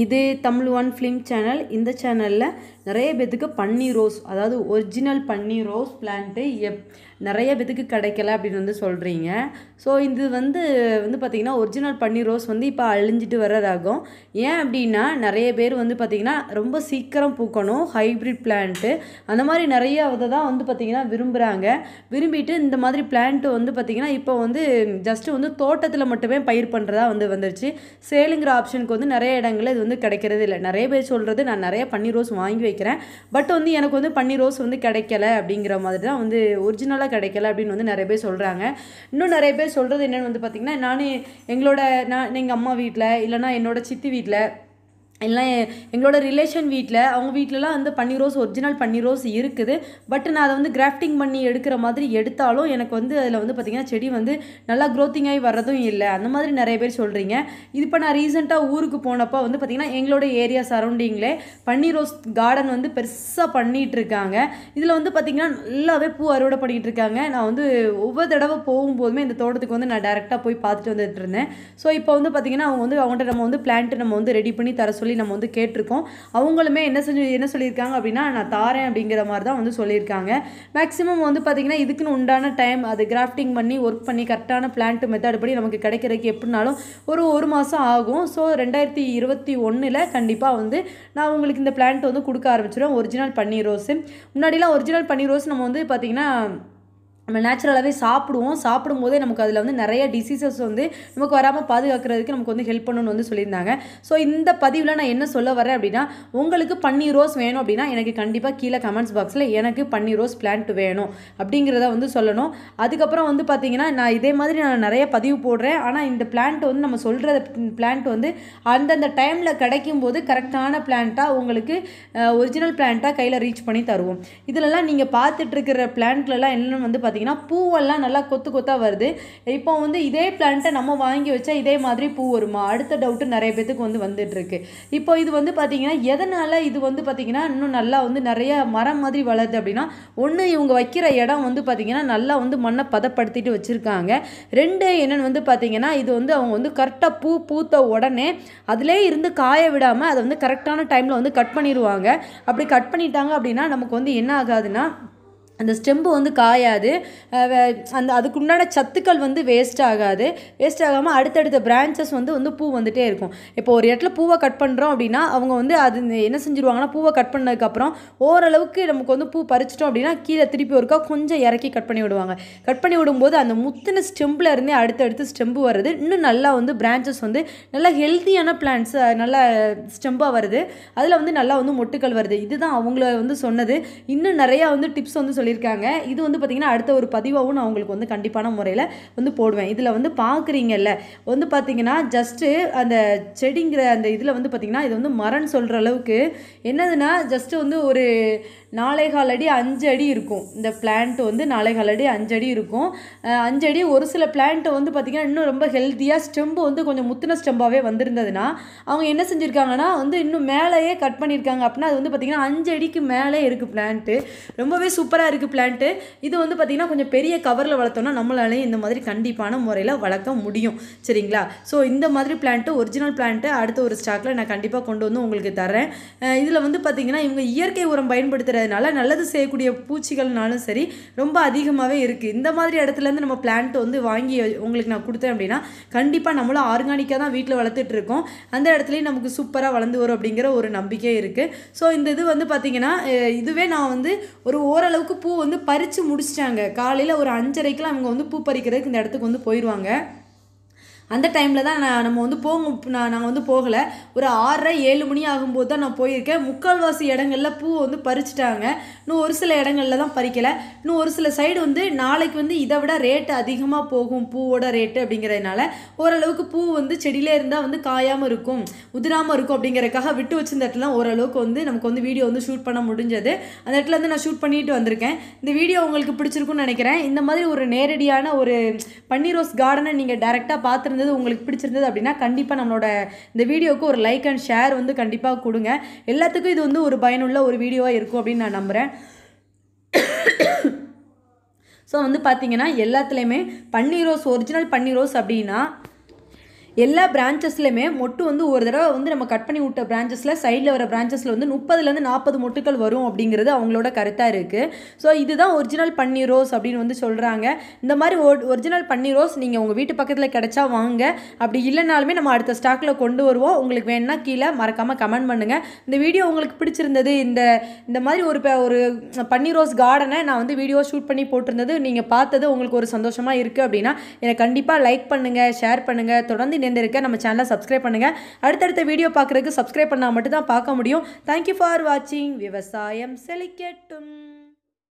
இது Tamil one film channel இந்த சேனலில் நிறைய பேத்துக்கு பன்னீர் ரோஸ் அதாவது ஒரிஜினல் பன்னீர் ரோஸ் பிளான்ட்டு எப் நிறைய விதுக்கு கிடைக்கல அப்படின்னு வந்து சொல்கிறீங்க ஸோ இது வந்து வந்து பார்த்திங்கன்னா ஒரிஜினல் பன்னீர் ரோஸ் வந்து இப்போ அழிஞ்சிட்டு வர்றதாகும் ஏன் அப்படின்னா நிறைய பேர் வந்து பார்த்திங்கன்னா ரொம்ப சீக்கிரம் பூக்கணும் ஹைப்ரிட் பிளான்ட்டு அந்த மாதிரி நிறைய இதை தான் வந்து பார்த்திங்கன்னா விரும்புகிறாங்க விரும்பிட்டு இந்த மாதிரி பிளான்ட்டு வந்து பார்த்திங்கன்னா இப்போ வந்து ஜஸ்ட்டு வந்து தோட்டத்தில் மட்டுமே பயிர் பண்ணுறதா வந்து வந்துருச்சு சேலுங்கிற ஆப்ஷனுக்கு வந்து நிறைய இடங்களில் இது வந்து கிடைக்கிறது இல்லை நிறைய பேர் சொல்கிறது நான் நிறைய பன்னீர் ரோஸ் வாங்கி வைக்கிறேன் பட் வந்து எனக்கு வந்து பன்னீர் ரோஸ் வந்து கிடைக்கல அப்படிங்கிற மாதிரி தான் வந்து ஒரிஜினலாக கிடைக்கல அப்படின்னு வந்து நிறைய பேர் சொல்கிறாங்க இன்னும் நிறைய பேர் சொல்கிறது என்னென்னு வந்து பார்த்திங்கன்னா நான் எங்களோட நான் எங்கள் அம்மா வீட்டில் இல்லைனா என்னோடய சித்தி வீட்டில் எல்லாம் எங்களோட ரிலேஷன் வீட்டில் அவங்க வீட்டிலலாம் வந்து பன்னீர் ரோஸ் ஒரிஜினல் பன்னீர் ரோஸ் இருக்குது பட் நான் அதை வந்து கிராஃப்டிங் பண்ணி எடுக்கிற மாதிரி எடுத்தாலும் எனக்கு வந்து அதில் வந்து பார்த்திங்கன்னா செடி வந்து நல்லா க்ரோத்திங் ஆகி வர்றதும் இல்லை அந்த மாதிரி நிறைய பேர் சொல்கிறீங்க இது இப்போ நான் ரீசெண்டாக ஊருக்கு போனப்போ வந்து பார்த்திங்கன்னா எங்களோட ஏரியா சரௌண்டிங்கிலே பன்னீர் ரோஸ் கார்டன் வந்து பெருசாக பண்ணிகிட்டு இருக்காங்க இதில் வந்து பார்த்திங்கன்னா நல்லாவே பூ அறுவடை பண்ணிகிட்டு இருக்காங்க நான் வந்து ஒவ்வொரு தடவை போகும்போதுமே இந்த தோட்டத்துக்கு வந்து நான் டேரெக்டாக போய் பார்த்துட்டு வந்துட்டு இருந்தேன் ஸோ இப்போ வந்து பார்த்திங்கன்னா அவங்க வந்து அவங்கள்ட்ட நம்ம வந்து பிளான்ட்டு நம்ம வந்து ரெடி பண்ணி தர சொல்லி சொல்லி நம்ம வந்து கேட்டிருக்கோம் அவங்களுமே என்ன செஞ்சு என்ன சொல்லியிருக்காங்க அப்படின்னா நான் தாரேன் அப்படிங்கிற மாதிரி தான் வந்து சொல்லியிருக்காங்க மேக்ஸிமம் வந்து பார்த்திங்கன்னா இதுக்குன்னு உண்டான டைம் அது கிராஃப்டிங் பண்ணி ஒர்க் பண்ணி கரெக்டான பிளான்ட் மெத்தட் படி நமக்கு கிடைக்கிறதுக்கு எப்படினாலும் ஒரு ஒரு மாதம் ஆகும் ஸோ ரெண்டாயிரத்தி இருபத்தி ஒன்றில் கண்டிப்பாக வந்து நான் உங்களுக்கு இந்த பிளான்ட் வந்து கொடுக்க ஆரம்பிச்சிடும் ஒரிஜினல் பன்னீர் ரோஸு முன்னாடிலாம் ஒரிஜினல் பன்னீர் ரோஸ் நம்ம வந்து பார்த்திங்கன்னா நம்ம நேச்சுரலாகவே சாப்பிடுவோம் சாப்பிடும்போதே நமக்கு அதில் வந்து நிறைய டிசீசஸ் வந்து நமக்கு வராமல் பாதுகாக்கிறதுக்கு நமக்கு வந்து ஹெல்ப் பண்ணணும்னு வந்து சொல்லியிருந்தாங்க ஸோ இந்த பதிவில் நான் என்ன சொல்ல வரேன் அப்படின்னா உங்களுக்கு பன்னீர் ரோஸ் வேணும் அப்படின்னா எனக்கு கண்டிப்பாக கீழே கமெண்ட்ஸ் பாக்ஸில் எனக்கு பன்னீர் ரோஸ் பிளான்ட் வேணும் அப்படிங்கிறத வந்து சொல்லணும் அதுக்கப்புறம் வந்து பார்த்தீங்கன்னா நான் இதே மாதிரி நான் நிறைய பதிவு போடுறேன் ஆனால் இந்த பிளான்ட் வந்து நம்ம சொல்கிற பிளான்ட் வந்து அந்தந்த டைமில் கிடைக்கும் போது கரெக்டான பிளான்ட்டாக உங்களுக்கு ஒரிஜினல் பிளான்ட்டாக கையில் ரீச் பண்ணி தருவோம் இதிலலாம் நீங்கள் பார்த்துட்ருக்கிற பிளான்ட்லலாம் என்னென்னு வந்து பார்த்தீங்கன்னா பூவெல்லாம் நல்லா கொத்து கொத்தாக வருது இப்போ வந்து இதே பிளான்ட்டை நம்ம வாங்கி வச்சா இதே மாதிரி பூ வருமா அடுத்த டவுட்டு நிறைய பேத்துக்கு வந்து வந்துட்டுருக்கு இப்போ இது வந்து பார்த்தீங்கன்னா எதனால் இது வந்து பார்த்திங்கன்னா இன்னும் நல்லா வந்து நிறைய மரம் மாதிரி வளருது அப்படின்னா ஒன்று இவங்க வைக்கிற இடம் வந்து பார்த்திங்கன்னா நல்லா வந்து மண்ணை பதப்படுத்திட்டு வச்சுருக்காங்க ரெண்டு என்னென்னு வந்து பார்த்திங்கன்னா இது வந்து அவங்க வந்து கரெக்டாக பூ பூத்த உடனே அதிலே இருந்து காய விடாமல் அதை வந்து கரெக்டான டைமில் வந்து கட் பண்ணிடுவாங்க அப்படி கட் பண்ணிட்டாங்க அப்படின்னா நமக்கு வந்து என்ன ஆகாதுன்னா அந்த ஸ்டெம்பு வந்து காயாது அந்த அதுக்கு உண்டான சத்துக்கள் வந்து வேஸ்ட் ஆகாது வேஸ்ட் ஆகாமல் அடுத்தடுத்த பிரான்ச்சஸ் வந்து வந்து பூ வந்துகிட்டே இருக்கும் இப்போ ஒரு இடத்துல பூவை கட் பண்ணுறோம் அப்படின்னா அவங்க வந்து அது என்ன செஞ்சுருவாங்கன்னா பூவை கட் பண்ணதுக்கப்புறம் ஓரளவுக்கு நமக்கு வந்து பூ பறிச்சிட்டோம் அப்படின்னா கீழே திருப்பி ஒருக்கா கொஞ்சம் இறக்கி கட் பண்ணி விடுவாங்க கட் பண்ணி விடும்போது அந்த முத்தின ஸ்டெம்பில் இருந்தே அடுத்தடுத்து ஸ்டெம்பு வருது இன்னும் நல்லா வந்து பிரான்ச்சஸ் வந்து நல்லா ஹெல்த்தியான பிளான்ஸ் நல்லா ஸ்டெம்பாக வருது அதில் வந்து நல்லா வந்து மொட்டுக்கள் வருது இதுதான் அவங்கள வந்து சொன்னது இன்னும் நிறையா வந்து டிப்ஸ் வந்து சொல்லி சொல்லியிருக்காங்க இது வந்து பார்த்திங்கன்னா அடுத்த ஒரு பதிவாகவும் நான் உங்களுக்கு வந்து கண்டிப்பான முறையில் வந்து போடுவேன் இதில் வந்து பார்க்குறீங்கல்ல வந்து பார்த்திங்கன்னா ஜஸ்ட்டு அந்த செடிங்கிற அந்த இதில் வந்து பார்த்திங்கன்னா இது வந்து மரம் சொல்கிற அளவுக்கு என்னதுன்னா ஜஸ்ட்டு வந்து ஒரு நாளை கால் அடி அஞ்சு அடி இருக்கும் இந்த பிளான்ட் வந்து நாளை கால் அடி அஞ்சு அடி இருக்கும் அஞ்சு அடி ஒரு சில பிளான்ட்டை வந்து பார்த்திங்கன்னா இன்னும் ரொம்ப ஹெல்த்தியாக ஸ்டெம்பு வந்து கொஞ்சம் முத்தின ஸ்டெம்பாகவே வந்திருந்ததுன்னா அவங்க என்ன செஞ்சுருக்காங்கன்னா வந்து இன்னும் மேலேயே கட் பண்ணியிருக்காங்க அப்படின்னா அது வந்து பார்த்திங்கன்னா அஞ்சு அடிக்கு மேலே இருக்குது பிளான்ட்டு ரொம்பவே சூப்பராக இருக்குது பிளான்ட்டு இது வந்து பார்த்திங்கன்னா கொஞ்சம் பெரிய கவரில் வளர்த்தோன்னா நம்மளாலேயும் இந்த மாதிரி கண்டிப்பான முறையில் வளர்க்க முடியும் சரிங்களா ஸோ இந்த மாதிரி பிளான்ட்டு ஒரிஜினல் பிளான்ட்டு அடுத்த ஒரு ஸ்டாக்கில் நான் கண்டிப்பாக கொண்டு வந்து உங்களுக்கு தரேன் இதில் வந்து பார்த்திங்கன்னா இவங்க இயற்கை உரம் பயன்படுத்துகிறதுனால நல்லது செய்யக்கூடிய பூச்சிகள்னாலும் சரி ரொம்ப அதிகமாகவே இருக்குது இந்த மாதிரி இடத்துலேருந்து நம்ம பிளான்ட் வந்து வாங்கி உங்களுக்கு நான் கொடுத்தேன் அப்படின்னா கண்டிப்பாக நம்மளும் ஆர்கானிக்காக தான் வீட்டில் வளர்த்துட்டு இருக்கோம் அந்த இடத்துலையும் நமக்கு சூப்பராக வளர்ந்து வரும் அப்படிங்கிற ஒரு நம்பிக்கை இருக்குது ஸோ இந்த இது வந்து பார்த்திங்கன்னா இதுவே நான் வந்து ஒரு ஓரளவுக்கு பூ வந்து பறித்து முடிச்சிட்டாங்க காலையில் ஒரு அஞ்சரைக்கெலாம் அவங்க வந்து பூ பறிக்கிறதுக்கு இந்த இடத்துக்கு வந்து போயிடுவாங்க அந்த டைமில் தான் நான் நம்ம வந்து போக நான் நாங்கள் வந்து போகலை ஒரு ஆறரை ஏழு மணி ஆகும்போது தான் நான் போயிருக்கேன் முக்கால்வாசி இடங்களில் பூ வந்து பறிச்சிட்டாங்க இன்னும் ஒரு சில இடங்களில் தான் பறிக்கலை இன்னும் ஒரு சில சைடு வந்து நாளைக்கு வந்து இதை விட ரேட்டு அதிகமாக போகும் பூவோட ரேட்டு அப்படிங்கிறதுனால ஓரளவுக்கு பூ வந்து செடியிலே இருந்தால் வந்து காயாமல் இருக்கும் உதிராமல் இருக்கும் அப்படிங்கிறக்காக விட்டு வச்சிருந்த இடத்துலாம் ஓரளவுக்கு வந்து நமக்கு வந்து வீடியோ வந்து ஷூட் பண்ண முடிஞ்சது அந்த இடத்துல வந்து நான் ஷூட் பண்ணிட்டு வந்திருக்கேன் இந்த வீடியோ உங்களுக்கு பிடிச்சிருக்குன்னு நினைக்கிறேன் இந்த மாதிரி ஒரு நேரடியான ஒரு பன்னீர் ரோஸ் கார்டனை நீங்கள் டேரெக்டாக பார்த்துருந்தது உங்களுக்கு பிடிச்சிருந்தது அப்படின்னா கண்டிப்பாக நம்மளோட இந்த வீடியோவுக்கு ஒரு லைக் அண்ட் ஷேர் வந்து கண்டிப்பாக கொடுங்க எல்லாத்துக்கும் இது வந்து ஒரு பயனுள்ள ஒரு வீடியோவாக இருக்கும் அப்படின்னு நான் நம்புகிறேன் ஸோ வந்து பார்த்தீங்கன்னா எல்லாத்துலேயுமே பன்னீர் ரோஸ் ஒரிஜினல் பன்னீர் ரோஸ் அப்படின்னா எல்லா பிரான்ச்சஸ்லையுமே மொட்டு வந்து ஒரு தடவை வந்து நம்ம கட் பண்ணி விட்ட பிரான்ச்சஸில் சைடில் வர பிரான்ச்சஸில் வந்து முப்பதுலேருந்து நாற்பது மொட்டுக்கள் வரும் அப்படிங்கிறது அவங்களோட கருத்தாக இருக்குது ஸோ இதுதான் ஒரிஜினல் பன்னீர் ரோஸ் அப்படின்னு வந்து சொல்கிறாங்க இந்த மாதிரி ஒரிஜினல் பன்னீர் ரோஸ் நீங்கள் உங்கள் வீட்டு பக்கத்தில் கிடச்சா வாங்க அப்படி இல்லைனாலுமே நம்ம அடுத்த ஸ்டாக்கில் கொண்டு வருவோம் உங்களுக்கு வேணும்னா கீழே மறக்காமல் கமெண்ட் பண்ணுங்கள் இந்த வீடியோ உங்களுக்கு பிடிச்சிருந்தது இந்த இந்த மாதிரி ஒரு ஒரு பன்னீர் ரோஸ் கார்டனை நான் வந்து வீடியோ ஷூட் பண்ணி போட்டிருந்தது நீங்கள் பார்த்தது உங்களுக்கு ஒரு சந்தோஷமாக இருக்குது அப்படின்னா எனக்கு கண்டிப்பாக லைக் பண்ணுங்கள் ஷேர் பண்ணுங்கள் தொடர்ந்து இந்தியன் இருக்க நம்ம சேனலை சப்ஸ்கிரைப் பண்ணுங்கள் அடுத்தடுத்த வீடியோ பார்க்குறதுக்கு சப்ஸ்கிரைப் பண்ணால் மட்டும் தான் பார்க்க முடியும் தேங்க்யூ ஃபார் வாட்சிங் விவசாயம் செழிக்கட்டும்